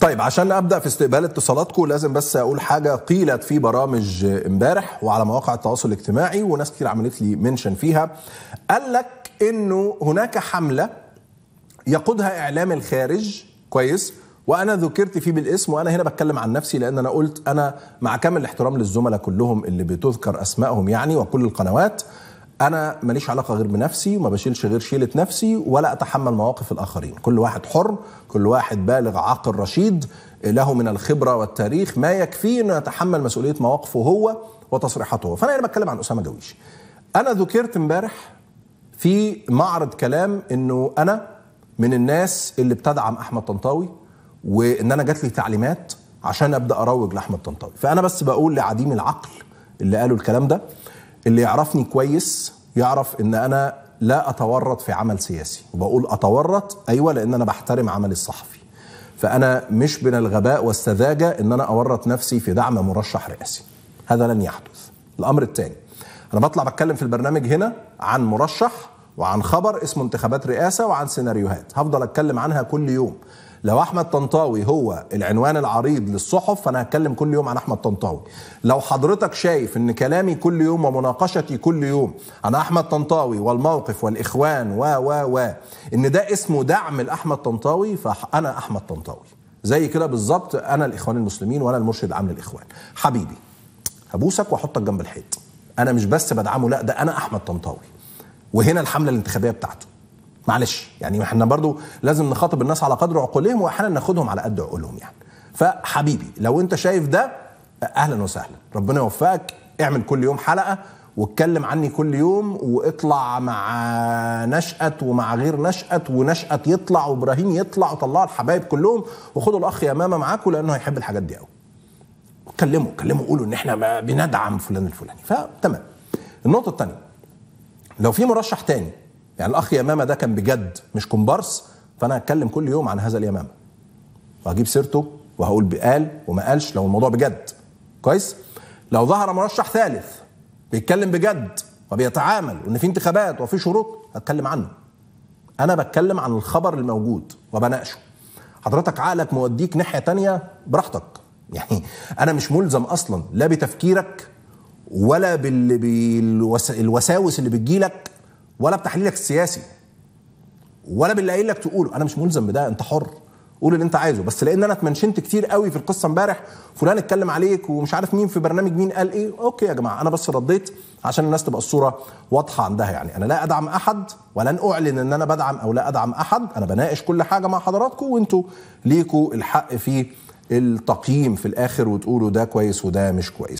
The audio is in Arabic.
طيب عشان ابدا في استقبال اتصالاتكم لازم بس اقول حاجه قيلت في برامج امبارح وعلى مواقع التواصل الاجتماعي وناس كتير عملت لي منشن فيها قال لك انه هناك حمله يقودها اعلام الخارج كويس وانا ذكرت فيه بالاسم وانا هنا بتكلم عن نفسي لان انا قلت انا مع كامل الاحترام للزملاء كلهم اللي بتذكر اسمائهم يعني وكل القنوات انا ماليش علاقه غير بنفسي وما بشيلش غير شيله نفسي ولا اتحمل مواقف الاخرين كل واحد حر كل واحد بالغ عاقل رشيد له من الخبره والتاريخ ما يكفيه انه يتحمل مسؤوليه مواقفه هو وتصريحاته هو فانا هنا بتكلم عن اسامه جويش انا ذكرت امبارح في معرض كلام انه انا من الناس اللي بتدعم احمد طنطاوي وان انا جات لي تعليمات عشان ابدا اروج لاحمد طنطاوي فانا بس بقول لعديم العقل اللي قالوا الكلام ده اللي يعرفني كويس يعرف ان انا لا اتورط في عمل سياسي وبقول اتورط ايوه لان انا بحترم عملي الصحفي فانا مش من الغباء والسذاجه ان انا اورط نفسي في دعم مرشح رئاسي هذا لن يحدث الامر الثاني انا بطلع بتكلم في البرنامج هنا عن مرشح وعن خبر اسمه انتخابات رئاسه وعن سيناريوهات هفضل اتكلم عنها كل يوم لو احمد طنطاوي هو العنوان العريض للصحف فانا هتكلم كل يوم عن احمد طنطاوي لو حضرتك شايف ان كلامي كل يوم ومناقشتي كل يوم عن احمد طنطاوي والموقف والاخوان و و و ان ده اسمه دعم لاحمد طنطاوي فانا احمد طنطاوي زي كده بالظبط انا الاخوان المسلمين وانا المرشد العام للاخوان حبيبي هبوسك واحطك جنب الحيط انا مش بس بدعمه لا ده انا احمد طنطاوي وهنا الحمله الانتخابيه بتاعته معلش يعني احنا برضو لازم نخاطب الناس على قدر عقولهم واحيانا ناخدهم على قد عقولهم يعني فحبيبي لو انت شايف ده اهلا وسهلا ربنا يوفقك اعمل كل يوم حلقه واتكلم عني كل يوم واطلع مع نشأت ومع غير نشأت ونشأت يطلع وابراهيم يطلع وطلعوا الحبايب كلهم وخدوا الاخ يا ماما معاكم لانه هيحب الحاجات دي قوي. كلموا كلموا قولوا ان احنا بندعم فلان الفلاني فتمام. النقطه الثانيه لو في مرشح تاني يعني الاخ يمامه ده كان بجد مش كومبارس فانا هتكلم كل يوم عن هذا اليمامه وهجيب سيرته وهقول بقال وما قالش لو الموضوع بجد كويس لو ظهر مرشح ثالث بيتكلم بجد وبيتعامل وان في انتخابات وفي شروط هتكلم عنه انا بتكلم عن الخبر الموجود وبناقشه حضرتك عقلك موديك ناحيه تانية براحتك يعني انا مش ملزم اصلا لا بتفكيرك ولا بالوساوس اللي بتجيلك ولا بتحليلك السياسي ولا باللي قايل لك تقوله انا مش ملزم بده انت حر قول اللي انت عايزه بس لان انا اتمنشنت كتير قوي في القصه امبارح فلان اتكلم عليك ومش عارف مين في برنامج مين قال ايه اوكي يا جماعه انا بس رديت عشان الناس تبقى الصوره واضحه عندها يعني انا لا ادعم احد ولن اعلن ان انا بدعم او لا ادعم احد انا بناقش كل حاجه مع حضراتكم وانتوا ليكوا الحق في التقييم في الاخر وتقولوا ده كويس وده مش كويس